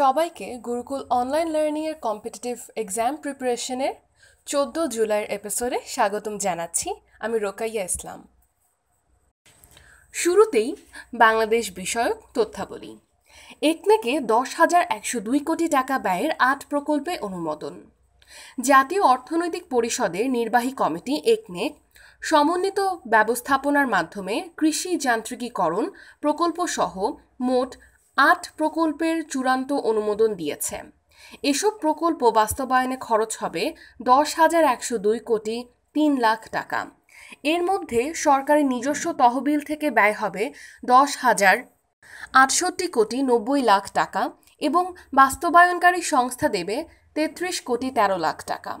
সবাইকে গুরুকুল অনলাইন লার্নিংয়ের competitive exam প্রিপারেশনের চোদ্দো জুলাইয়ের এপিসোডে স্বাগতম জানাচ্ছি আমি রোকাইয়া ইসলাম শুরুতেই বাংলাদেশ বিষয়ক তথ্যাবলী একনেকে দশ হাজার একশো দুই কোটি টাকা ব্যয়ের আট প্রকল্পে অনুমোদন জাতীয় অর্থনৈতিক পরিষদের নির্বাহী কমিটি একনেক সমন্বিত ব্যবস্থাপনার মাধ্যমে কৃষি যান্ত্রিকীকরণ প্রকল্পসহ মোট আট প্রকল্পের চূড়ান্ত অনুমোদন দিয়েছে এসব প্রকল্প বাস্তবায়নে খরচ হবে দশ হাজার একশো দুই কোটি তিন লাখ টাকা এর মধ্যে সরকারের নিজস্ব তহবিল থেকে ব্যয় হবে দশ হাজার আটষট্টি কোটি নব্বই লাখ টাকা এবং বাস্তবায়নকারী সংস্থা দেবে তেত্রিশ কোটি তেরো লাখ টাকা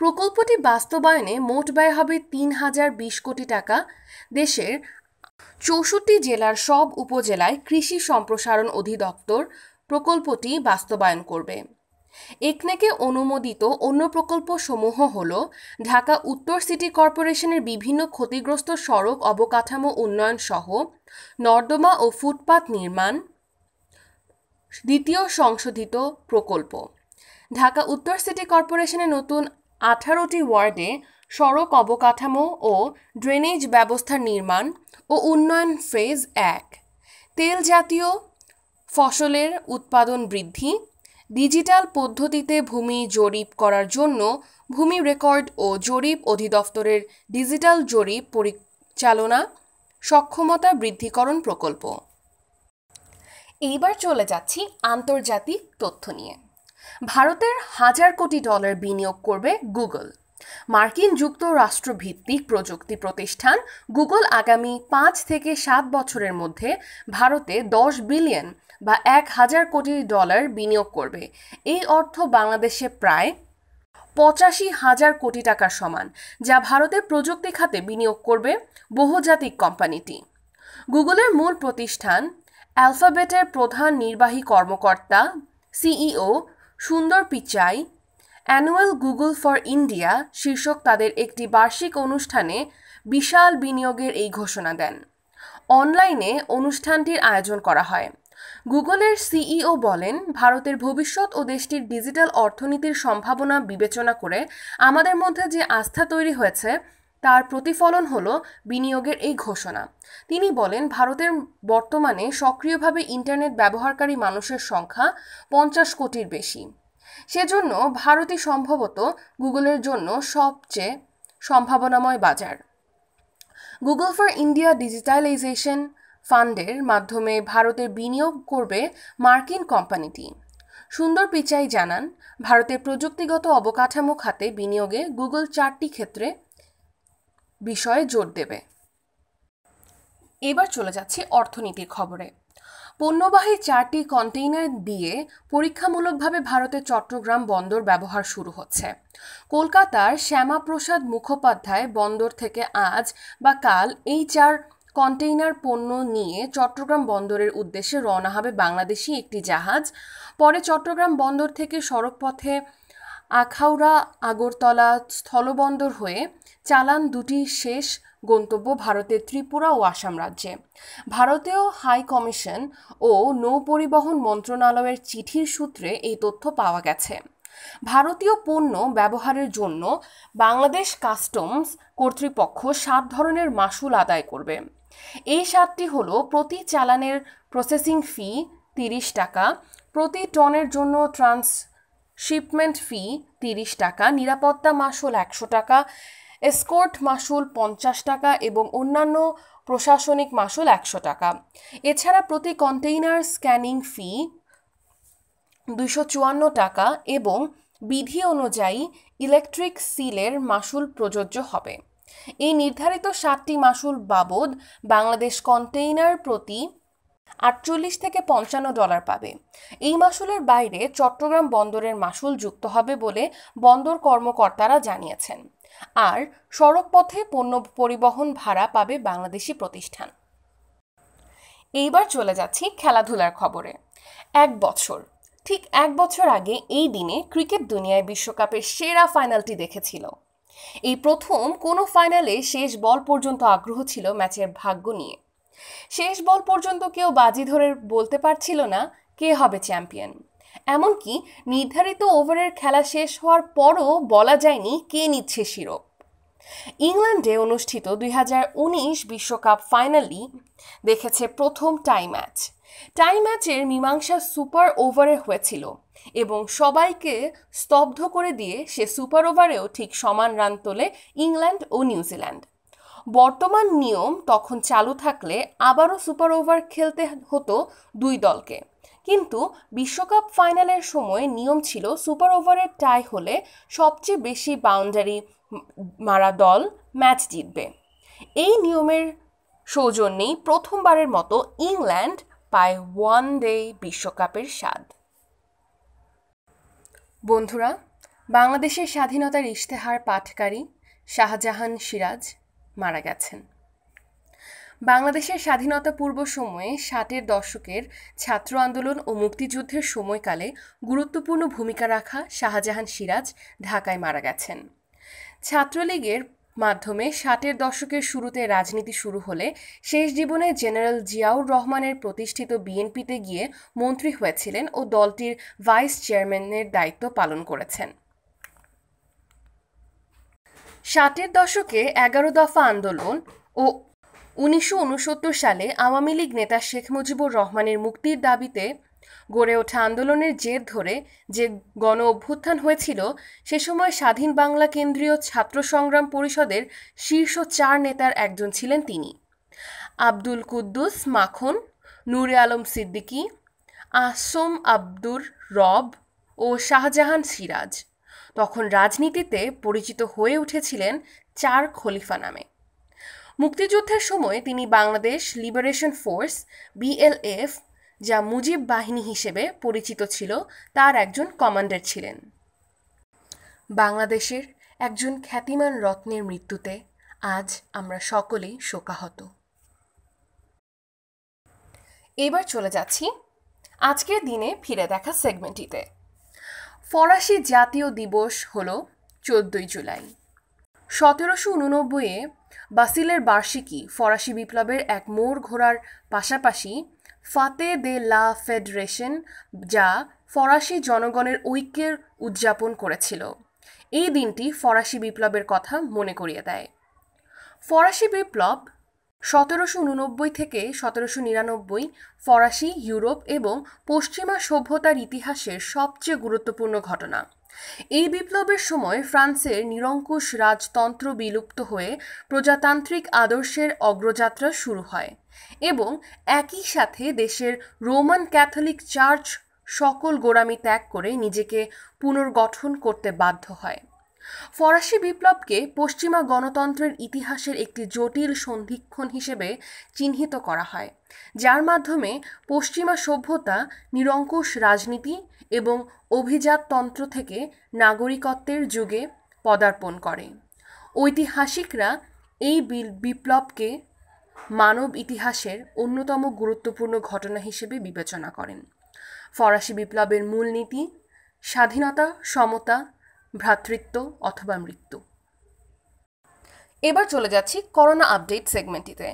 প্রকল্পটি বাস্তবায়নে মোট ব্যয় হবে তিন হাজার বিশ কোটি টাকা দেশের চৌষট্টি জেলার সব উপজেলায় কৃষি সম্প্রসারণ অধিদপ্তর প্রকল্পটি বাস্তবায়ন করবে একনেকে অনুমোদিত অন্য প্রকল্প সমূহ হল ঢাকা উত্তর সিটি কর্পোরেশনের বিভিন্ন ক্ষতিগ্রস্ত সড়ক অবকাঠামো উন্নয়ন সহ নর্দমা ও ফুটপাত নির্মাণ দ্বিতীয় সংশোধিত প্রকল্প ঢাকা উত্তর সিটি কর্পোরেশনের নতুন আঠারোটি ওয়ার্ডে সড়ক অবকাঠামো ও ড্রেনেজ ব্যবস্থা নির্মাণ ও উন্নয়ন ফেজ এক তেল জাতীয় ফসলের উৎপাদন বৃদ্ধি ডিজিটাল পদ্ধতিতে ভূমি জরিপ করার জন্য ভূমি রেকর্ড ও জরিপ অধিদপ্তরের ডিজিটাল জরিপ পরিচালনা সক্ষমতা বৃদ্ধিকরণ প্রকল্প এইবার চলে যাচ্ছি আন্তর্জাতিক তথ্য নিয়ে ভারতের হাজার কোটি ডলার বিনিয়োগ করবে গুগল মার্কিন যুক্তরাষ্ট্রভিত্তিক প্রযুক্তি প্রতিষ্ঠান গুগল আগামী পাঁচ থেকে সাত বছরের মধ্যে ভারতে দশ বিলিয়ন বা এক হাজার কোটি ডলার বিনিয়োগ করবে এই অর্থ বাংলাদেশে প্রায় পঁচাশি হাজার কোটি টাকার সমান যা ভারতের প্রযুক্তি খাতে বিনিয়োগ করবে বহুজাতিক কোম্পানিটি গুগলের মূল প্রতিষ্ঠান অ্যালফাবেটের প্রধান নির্বাহী কর্মকর্তা CEO Sundar Pichai annual Google for India শীর্ষক তাদের একটি বার্ষিক অনুষ্ঠানে বিশাল বিনিয়োগের এই ঘোষণা দেন অনলাইনে অনুষ্ঠানটির আয়োজন করা হয় গুগলের সিইও বলেন ভারতের ভবিষ্যৎ ও দেশটির ডিজিটাল অর্থনীতির সম্ভাবনা বিবেচনা করে আমাদের মধ্যে যে আস্থা তৈরি হয়েছে তার প্রতিফলন হল বিনিয়োগের এই ঘোষণা তিনি বলেন ভারতের বর্তমানে সক্রিয়ভাবে ইন্টারনেট ব্যবহারকারী মানুষের সংখ্যা পঞ্চাশ কোটির বেশি সেজন্য ভারতই সম্ভবত গুগলের জন্য সবচেয়ে সম্ভাবনাময় বাজার গুগল ফর ইন্ডিয়া ডিজিটালাইজেশন ফান্ডের মাধ্যমে ভারতের বিনিয়োগ করবে মার্কিন কোম্পানিটি সুন্দর পিচাই জানান ভারতের প্রযুক্তিগত অবকাঠামো খাতে বিনিয়োগে গুগল চারটি ক্ষেত্রে বিষয়ে জোর দেবে এবার চলে যাচ্ছে অর্থনীতির খবরে পণ্যবাহী চারটি কন্টেইনার দিয়ে পরীক্ষামূলকভাবে ভারতে চট্টগ্রাম বন্দর ব্যবহার শুরু হচ্ছে কলকাতার শ্যামাপ্রসাদ মুখোপাধ্যায় বন্দর থেকে আজ বা কাল এই চার কন্টেইনার পণ্য নিয়ে চট্টগ্রাম বন্দরের উদ্দেশ্যে রওনা হবে বাংলাদেশি একটি জাহাজ পরে চট্টগ্রাম বন্দর থেকে সড়কপথে আখাউড়া আগরতলা স্থলবন্দর হয়ে চালান দুটি শেষ গন্তব্য ভারতের ত্রিপুরা ও আসাম রাজ্যে ভারতীয় হাই কমিশন ও নৌ পরিবহন মন্ত্রণালয়ের চিঠির সূত্রে এই তথ্য পাওয়া গেছে ভারতীয় পণ্য ব্যবহারের জন্য বাংলাদেশ কাস্টমস কর্তৃপক্ষ সাত ধরনের মাসুল আদায় করবে এই সাতটি হল প্রতি চালানের প্রসেসিং ফি তিরিশ টাকা প্রতি টনের জন্য ট্রান্স শিপমেন্ট ফি তিরিশ টাকা নিরাপত্তা মাসুল একশো টাকা এসকোর্ট মাসুল পঞ্চাশ টাকা এবং অন্যান্য প্রশাসনিক মাসুল একশো টাকা এছাড়া প্রতি কন্টেইনার স্ক্যানিং ফি দুশো চুয়ান্ন টাকা এবং বিধি অনুযায়ী ইলেকট্রিক সিলের মাসুল প্রযোজ্য হবে এই নির্ধারিত সাতটি মাসুল বাবদ বাংলাদেশ কন্টেইনার প্রতি আটচল্লিশ থেকে পঞ্চান্ন ডলার পাবে এই মাসুলের বাইরে চট্টগ্রাম বন্দরের মাসুল যুক্ত হবে বলে বন্দর কর্মকর্তারা জানিয়েছেন আর সড়কপথে পণ্য পরিবহন ভাড়া পাবে বাংলাদেশি প্রতিষ্ঠান এইবার চলে যাচ্ছি খেলাধুলার খবরে এক বছর ঠিক এক বছর আগে এই দিনে ক্রিকেট দুনিয়ায় বিশ্বকাপের সেরা ফাইনালটি দেখেছিল এই প্রথম কোনো ফাইনালে শেষ বল পর্যন্ত আগ্রহ ছিল ম্যাচের ভাগ্য নিয়ে শেষ বল পর্যন্ত কেউ বাজি ধরে বলতে পারছিল না কে হবে চ্যাম্পিয়ন এমনকি নির্ধারিত ওভারের খেলা শেষ হওয়ার পরও বলা যায়নি কে নিচ্ছে শিরোপ ইংল্যান্ডে অনুষ্ঠিত দুই বিশ্বকাপ ফাইনালি দেখেছে প্রথম টাই ম্যাচ টাই ম্যাচের মীমাংসা সুপার ওভারে হয়েছিল এবং সবাইকে স্তব্ধ করে দিয়ে সে সুপার ওভারেও ঠিক সমান রান তোলে ইংল্যান্ড ও নিউজিল্যান্ড বর্তমান নিয়ম তখন চালু থাকলে আবারও সুপার ওভার খেলতে হতো দুই দলকে কিন্তু বিশ্বকাপ ফাইনালের সময় নিয়ম ছিল সুপার ওভারের টাই হলে সবচেয়ে বেশি বাউন্ডারি মারা দল ম্যাচ জিতবে এই নিয়মের সৌজন্যেই প্রথমবারের মতো ইংল্যান্ড পায় ওয়ান ডে বিশ্বকাপের স্বাদ বন্ধুরা বাংলাদেশের স্বাধীনতার ইশতেহার পাঠকারী শাহজাহান সিরাজ মারা গেছেন বাংলাদেশের স্বাধীনতা পূর্ব সময়ে ষাটের দশকের ছাত্র আন্দোলন ও মুক্তিযুদ্ধের সময়কালে গুরুত্বপূর্ণ ভূমিকা রাখা শাহজাহান সিরাজ ঢাকায় মারা গেছেন ছাত্রলীগের মাধ্যমে ষাটের দশকের শুরুতে রাজনীতি শুরু হলে শেষ জীবনে জেনারেল জিয়াউর রহমানের প্রতিষ্ঠিত বিএনপিতে গিয়ে মন্ত্রী হয়েছিলেন ও দলটির ভাইস চেয়ারম্যানের দায়িত্ব পালন করেছেন ষাটের দশকে এগারো দফা আন্দোলন ও উনিশশো সালে আওয়ামী লীগ নেতা শেখ মুজিবুর রহমানের মুক্তির দাবিতে গড়ে ওঠা আন্দোলনের জের ধরে যে গণ অভ্যুত্থান হয়েছিল সে সময় স্বাধীন বাংলা কেন্দ্রীয় ছাত্র সংগ্রাম পরিষদের শীর্ষ চার নেতার একজন ছিলেন তিনি আব্দুল কুদ্দুস মাখন নূরে আলম সিদ্দিকী আসম আব্দুর রব ও শাহজাহান সিরাজ তখন রাজনীতিতে পরিচিত হয়ে উঠেছিলেন চার খলিফা নামে মুক্তিযুদ্ধের সময় তিনি বাংলাদেশ লিবারেশন ফোর্স বিএলএফ যা মুজিব বাহিনী হিসেবে পরিচিত ছিল তার একজন কমান্ডার ছিলেন বাংলাদেশের একজন খ্যাতিমান রত্নের মৃত্যুতে আজ আমরা সকলেই শোকাহত এবার চলে যাচ্ছি আজকের দিনে ফিরে দেখা সেগমেন্টটিতে ফরাসি জাতীয় দিবস হল চোদ্দই জুলাই সতেরোশো উননব্বইয়ে বাসিলের বার্ষিকী ফরাসি বিপ্লবের এক মোড় ঘোরার পাশাপাশি ফাতে দে লা ফেডারেশন যা ফরাসি জনগণের ঐক্যের উদযাপন করেছিল এই দিনটি ফরাসি বিপ্লবের কথা মনে করিয়ে দেয় ফরাসি বিপ্লব সতেরোশো উননব্বই থেকে সতেরোশো নিরানব্বই ফরাসি ইউরোপ এবং পশ্চিমা সভ্যতার ইতিহাসের সবচেয়ে গুরুত্বপূর্ণ ঘটনা এই বিপ্লবের সময় ফ্রান্সের নিরঙ্কুশ রাজতন্ত্র বিলুপ্ত হয়ে প্রজাতান্ত্রিক আদর্শের অগ্রযাত্রা শুরু হয় এবং একই সাথে দেশের রোমান ক্যাথলিক চার্চ সকল গোড়ামি ত্যাগ করে নিজেকে পুনর্গঠন করতে বাধ্য হয় ফরাসি বিপ্লবকে পশ্চিমা গণতন্ত্রের ইতিহাসের একটি জটিল সন্ধিক্ষণ হিসেবে চিহ্নিত করা হয় যার মাধ্যমে পশ্চিমা সভ্যতা নিরঙ্কুশ রাজনীতি এবং অভিজাততন্ত্র থেকে নাগরিকত্বের যুগে পদার্পণ করে ঐতিহাসিকরা এই বিপ্লবকে মানব ইতিহাসের অন্যতম গুরুত্বপূর্ণ ঘটনা হিসেবে বিবেচনা করেন ফরাসি বিপ্লবের মূলনীতি স্বাধীনতা সমতা ভ্রাতৃত্ব অথবা মৃত্যু এবার চলে যাচ্ছি করোনা আপডেট সেগমেন্টটিতে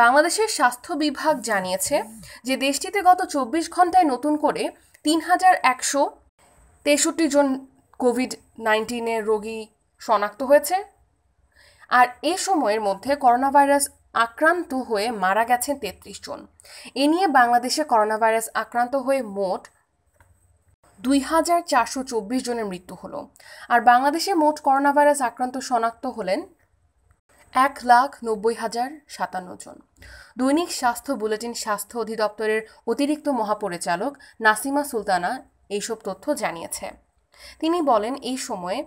বাংলাদেশের স্বাস্থ্য বিভাগ জানিয়েছে যে দেশটিতে গত চব্বিশ ঘন্টায় নতুন করে তিন হাজার একশো তেষট্টি জন কোভিড নাইন্টিনের রোগী শনাক্ত হয়েছে আর এ সময়ের মধ্যে করোনা ভাইরাস আক্রান্ত হয়ে মারা গেছেন তেত্রিশ জন এ নিয়ে বাংলাদেশে করোনা ভাইরাস আক্রান্ত হয়ে মোট দুই হাজার চারশো চব্বিশ জনের মৃত্যু হলো আর বাংলাদেশে মোট করোনা ভাইরাস আক্রান্ত শনাক্ত হলেন এক লাখ নব্বই হাজার সাতান্ন জন দৈনিক স্বাস্থ্য বুলেটিন স্বাস্থ্য অধিদপ্তরের অতিরিক্ত মহাপরিচালক নাসিমা সুলতানা এইসব তথ্য জানিয়েছে তিনি বলেন এই সময়ে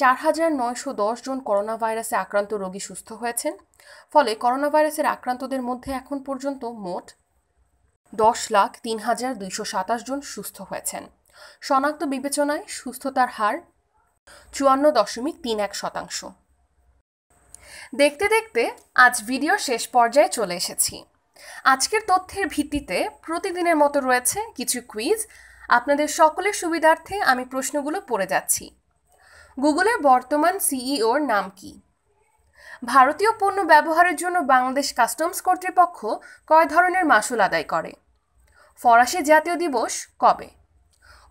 চার হাজার নয়শো দশ জন করোনা ভাইরাসে আক্রান্ত রোগী সুস্থ হয়েছেন ফলে করোনা ভাইরাসের আক্রান্তদের মধ্যে এখন পর্যন্ত মোট দশ লাখ তিন হাজার দুইশো সাতাশ জন সুস্থ হয়েছেন শনাক্ত বিবেচনায় সুস্থতার হার চুয়ান্ন দশমিক তিন এক শতাংশ দেখতে দেখতে আজ ভিডিও শেষ পর্যায়ে চলে এসেছি আজকের তথ্যের ভিত্তিতে প্রতিদিনের মতো রয়েছে কিছু কুইজ আপনাদের সকলের সুবিধার্থে আমি প্রশ্নগুলো পড়ে যাচ্ছি গুগলের বর্তমান সিইওর নাম কি ভারতীয় পণ্য ব্যবহারের জন্য বাংলাদেশ কাস্টমস কর্তৃপক্ষ কয় ধরনের মাসুল আদায় করে ফরাসি জাতীয় দিবস কবে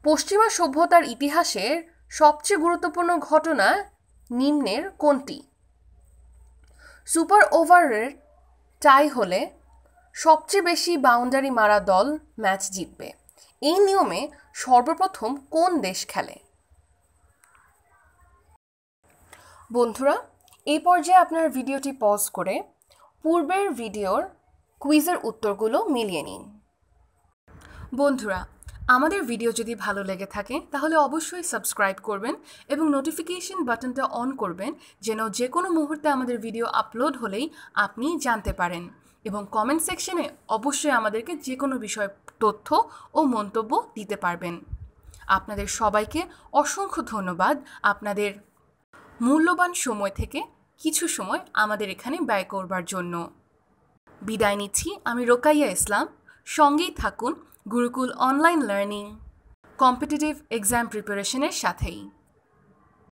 পশ্চিমা সভ্যতার ইতিহাসের সবচেয়ে গুরুত্বপূর্ণ ঘটনা নিম্নের কোনটি সুপার ওভারের টাই হলে সবচেয়ে বেশি বাউন্ডারি মারা দল ম্যাচ জিতবে এই নিয়মে সর্বপ্রথম কোন দেশ খেলে বন্ধুরা এই পর্যায়ে আপনার ভিডিওটি পজ করে পূর্বের ভিডিওর কুইজের উত্তরগুলো মিলিয়ে নিন বন্ধুরা আমাদের ভিডিও যদি ভালো লেগে থাকে তাহলে অবশ্যই সাবস্ক্রাইব করবেন এবং নোটিফিকেশন বাটনটা অন করবেন যেন যে কোনো মুহূর্তে আমাদের ভিডিও আপলোড হলেই আপনি জানতে পারেন এবং কমেন্ট সেকশনে অবশ্যই আমাদেরকে যে কোনো বিষয় তথ্য ও মন্তব্য দিতে পারবেন আপনাদের সবাইকে অসংখ্য ধন্যবাদ আপনাদের মূল্যবান সময় থেকে কিছু সময় আমাদের এখানে ব্যয় করবার জন্য বিদায় নিচ্ছি আমি রোকাইয়া ইসলাম সঙ্গেই থাকুন Gurukul online learning competitive exam প্রিপারেশনের সাথেই